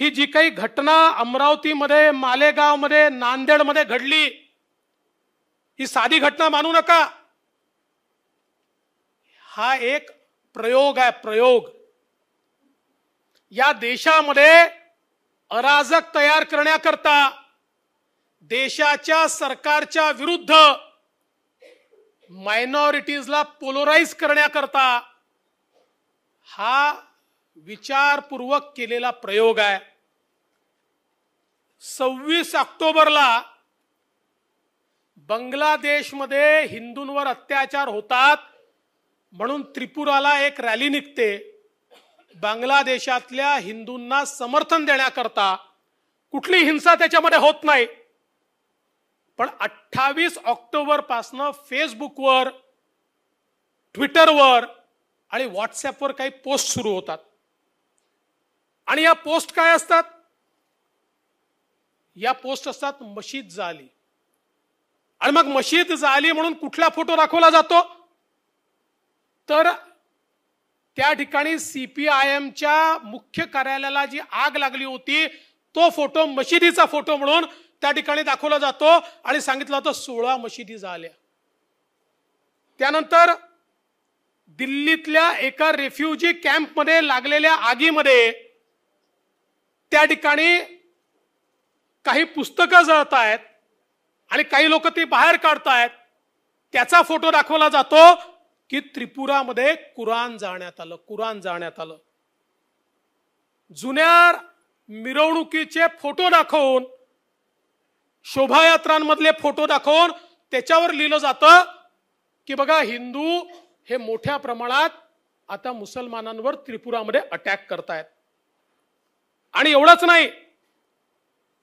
ही जी काही घटना अमरावतीमध्ये नांदेड नांदेडमध्ये घडली ही साधी घटना मानू नका हा एक प्रयोग आहे प्रयोग या देशामध्ये अराजक तयार करण्याकरता देशाच्या सरकारच्या विरुद्ध मायनॉरिटीजला पोलोराईज करण्याकरता हा विचारपूर्वक केलेला प्रयोग आहे सव्वीस ऑक्टोबरला बांगलादेशमध्ये हिंदूंवर अत्याचार होतात म्हणून त्रिपुराला एक रॅली निघते बांगलादेशातल्या हिंदूंना समर्थन देण्याकरता कुठली हिंसा त्याच्यामध्ये होत नाही पण अठ्ठावीस ऑक्टोबरपासनं फेसबुकवर ट्विटरवर आणि व्हॉट्सॲपवर काही पोस्ट सुरू होतात आणि या पोस्ट काय असतात या पोस्ट असतात मशीद झाली आणि मग मशीद झाली म्हणून कुठला फोटो दाखवला जातो तर त्या ठिकाणी सीपीआयएमच्या मुख्य कार्यालयाला जी आग लागली होती तो फोटो मशिदीचा फोटो म्हणून त्या ठिकाणी दाखवला जातो आणि सांगितलं होतं सोळा मशिदी झाल्या त्यानंतर दिल्लीतल्या एका रेफ्युजी कॅम्पमध्ये लागलेल्या आगीमध्ये त्या ठिकाणी काही पुस्तकं जळत आहेत आणि काही लोक ती बाहेर काढतायत त्याचा फोटो दाखवला जातो की त्रिपुरामध्ये कुराण जाण्यात आलं कुराण जाण्यात आलं जुन्या मिरवणुकीचे फोटो दाखवून शोभायात्रांमधले फोटो दाखवून त्याच्यावर लिहिलं जातं की बघा हिंदू हे मोठ्या प्रमाणात आता मुसलमानांवर त्रिपुरामध्ये अटॅक करतायत आणि एवढंच नाही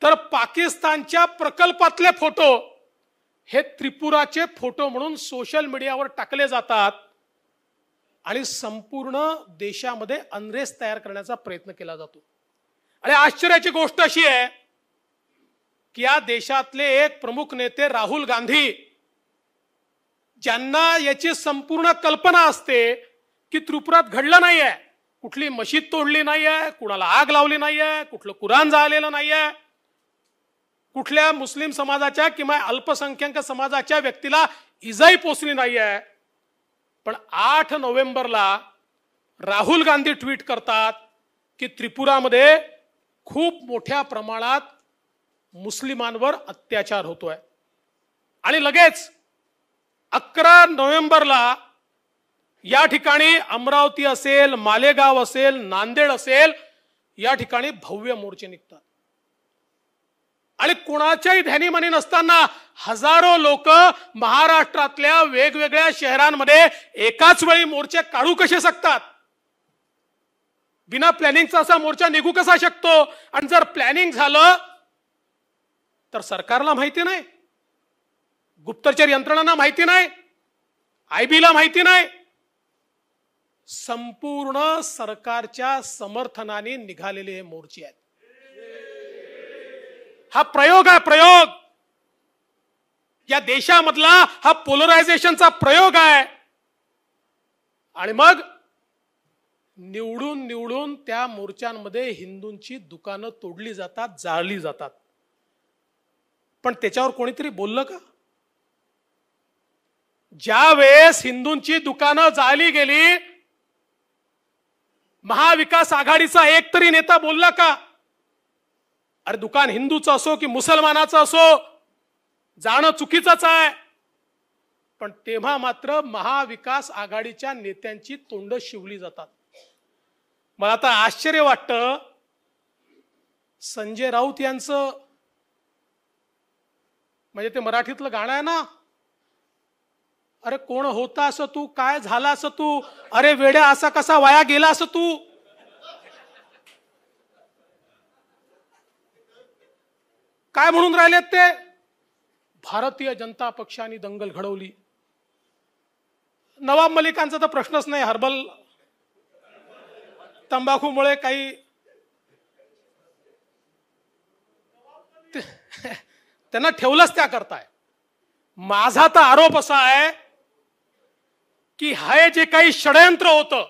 तर पाकिस्तानच्या प्रकल्पातले फोटो हे त्रिपुराचे फोटो म्हणून सोशल मीडियावर टाकले जातात आणि संपूर्ण देशामध्ये अनरेस तयार करण्याचा प्रयत्न केला जातो आणि आश्चर्याची गोष्ट अशी आहे की या देशातले एक प्रमुख नेते राहुल गांधी ज्यांना याची संपूर्ण कल्पना असते की त्रिपुरात घडलं नाहीये कुठली मशीद तोडली नाही आहे कुणाला आग लावली नाही आहे कुठलं कुराण जाळलेलं आहे कुठल्या मुस्लिम समाजाच्या किंवा अल्पसंख्याक समाजाच्या व्यक्तीला इजाई पोचली नाही आहे पण आठ नोव्हेंबरला राहुल गांधी ट्विट करतात की त्रिपुरामध्ये खूप मोठ्या प्रमाणात मुस्लिमांवर अत्याचार होतोय आणि लगेच अकरा नोव्हेंबरला या ठिकाणी अमरावती असेल मालेगाव असेल नांदेड असेल या ठिकाणी भव्य मोर्चे निघतात आणि कुणाच्याही ध्यानीमनी नसताना हजारो लोक महाराष्ट्रातल्या वेगवेगळ्या शहरांमध्ये एकाच वेळी मोर्चे काढू कसे शकतात बिना प्लॅनिंगचा असा मोर्चा निघू कसा शकतो आणि जर प्लॅनिंग झालं तर सरकारला माहिती नाही गुप्तचर यंत्रणांना माहिती नाही आयबीला माहिती नाही संपूर्ण सरकारच्या समर्थनाने निघालेले हे मोर्चे आहेत हा प्रयोग आहे प्रयोग या देशामधला हा पोलरायझेशनचा प्रयोग आहे आणि मग निवडून निवडून त्या मोर्चांमध्ये हिंदूंची दुकानं तोडली जातात जाळली जातात पण त्याच्यावर कोणीतरी बोललं का ज्या वेळेस हिंदूंची दुकानं जाळली गेली महाविकास आघाडीचा एक तरी नेता बोलला का अरे दुकान हिंदूचं असो की मुसलमानाचं असो जाणं चुकीचंच आहे पण तेव्हा मात्र महाविकास आघाडीच्या नेत्यांची तोंड शिवली जातात मला आता आश्चर्य वाटत संजय राऊत यांचं म्हणजे ते मराठीतलं गाणं आहे ना अरे कोण होता असं तू काय झाला असं तू अरे वेड्या असा कसा वाया गेला असं तू काय म्हणून राहिलेत ते भारतीय जनता पक्षाने दंगल घडवली नवाब मलिकांचा तर प्रश्नच नाही हर्बल तंबाखूमुळे काही त्यांना ठेवलंच त्या करताय माझा तर आरोप असा आहे की हे जे काही षडयंत्र होतं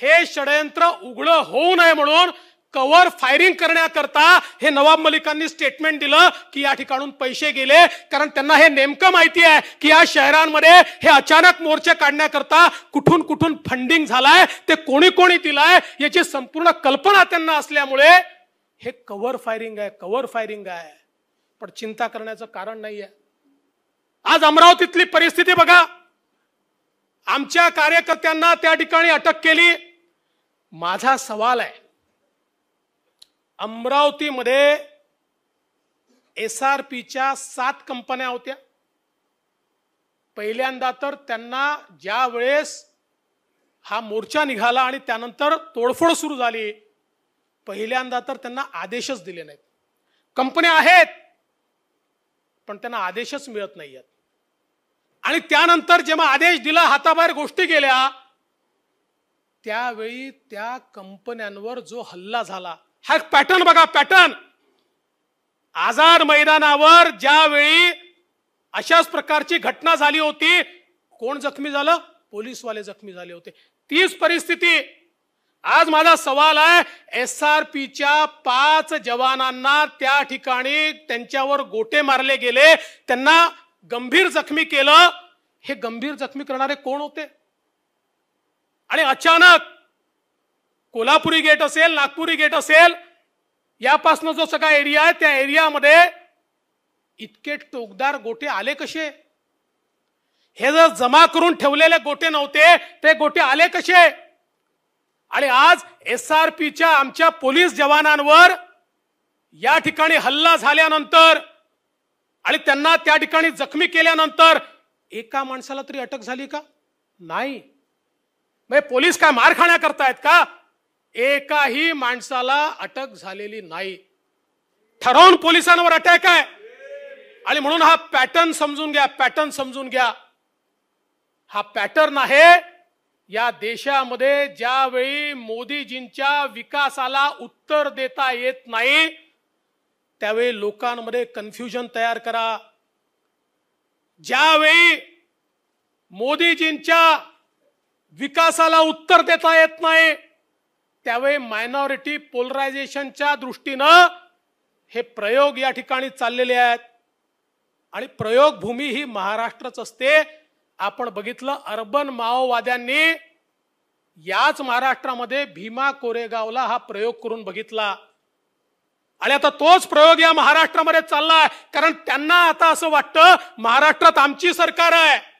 हे षडयंत्र उघडं होऊ नये म्हणून कव्हर फायरिंग करण्याकरता हे नवाब मलिकांनी स्टेटमेंट दिलं की या ठिकाणून पैसे गेले कारण त्यांना हे नेमकं माहिती आहे की या शहरांमध्ये हे अचानक मोर्चे काढण्याकरता कुठून कुठून फंडिंग झालाय ते कोणी कोणी दिलाय याची संपूर्ण कल्पना त्यांना असल्यामुळे हे कव्हर फायरिंग आहे कव्हर फायरिंग आहे पण चिंता करण्याचं कारण नाही आहे आज अमरावतीतली परिस्थिती बघा आमच्या कार्यकर्त्यांना त्या ठिकाणी अटक केली माझा सवाल आहे अमरावतीमध्ये एस आर पीच्या सात कंपन्या होत्या पहिल्यांदा तर त्यांना ज्या वेळेस हा मोर्चा निघाला आणि त्यानंतर तोडफोड सुरू झाली पहिल्यांदा तर त्यांना आदेशच दिले नाहीत कंपन्या आहेत पण त्यांना आदेशच मिळत नाही आहेत आणि त्यानंतर जेव्हा आदेश दिला हाताबाहेर गोष्टी गेल्या त्यावेळी त्या कंपन्यांवर जो हल्ला झाला हा पॅटर्न बघा पॅटर्न आझाद मैदानावर ज्यावेळी अशाच प्रकारची घटना झाली होती कोण जखमी झालं पोलीसवाले जखमी झाले होते तीच परिस्थिती आज माझा सवाल आहे एस आर पीच्या पाच जवानांना त्या ठिकाणी त्यांच्यावर गोटे मारले गेले त्यांना गंभीर जखमी केलं हे गंभीर जखमी करणारे कोण होते आणि अचानक कोल्हापुरी गेट असेल नागपुरी गेट असेल यापासनं जो सगळा एरिया आहे त्या एरियामध्ये इतके टोकदार गोटे आले कसे हे जर जमा करून ठेवलेले गोटे नव्हते ते गोटे आले कसे आणि आज एस आर पीच्या आमच्या पोलीस जवानांवर या ठिकाणी हल्ला झाल्यानंतर आणि त्यांना त्या ठिकाणी जखमी केल्यानंतर एका माणसाला तरी अटक झाली का नाही पोलीस काय मारखाण्या करतायत का एकाही माणसाला अटक झालेली नाही ठरवून पोलिसांवर अटॅक आहे आणि म्हणून हा पॅटर्न समजून घ्या पॅटर्न समजून घ्या हा पॅटर्न आहे या देशामध्ये ज्यावेळी मोदीजींच्या विकासाला उत्तर देता येत नाही त्यावेळी लोकांमध्ये कन्फ्युजन तयार करा ज्यावेळी मोदीजींच्या विकासाला उत्तर देता येत नाही त्यावेळी मायनॉरिटी पोलरायझेशनच्या दृष्टीनं हे प्रयोग या ठिकाणी चाललेले आहेत आणि प्रयोगभूमी ही महाराष्ट्रच असते आपण बघितलं अर्बन माओवाद्यांनी याच महाराष्ट्रामध्ये भीमा कोरेगावला हा प्रयोग करून बघितला आणि आता तोच प्रयोग या महाराष्ट्रामध्ये चाललाय कारण त्यांना आता असं वाटतं महाराष्ट्रात आमची सरकार आहे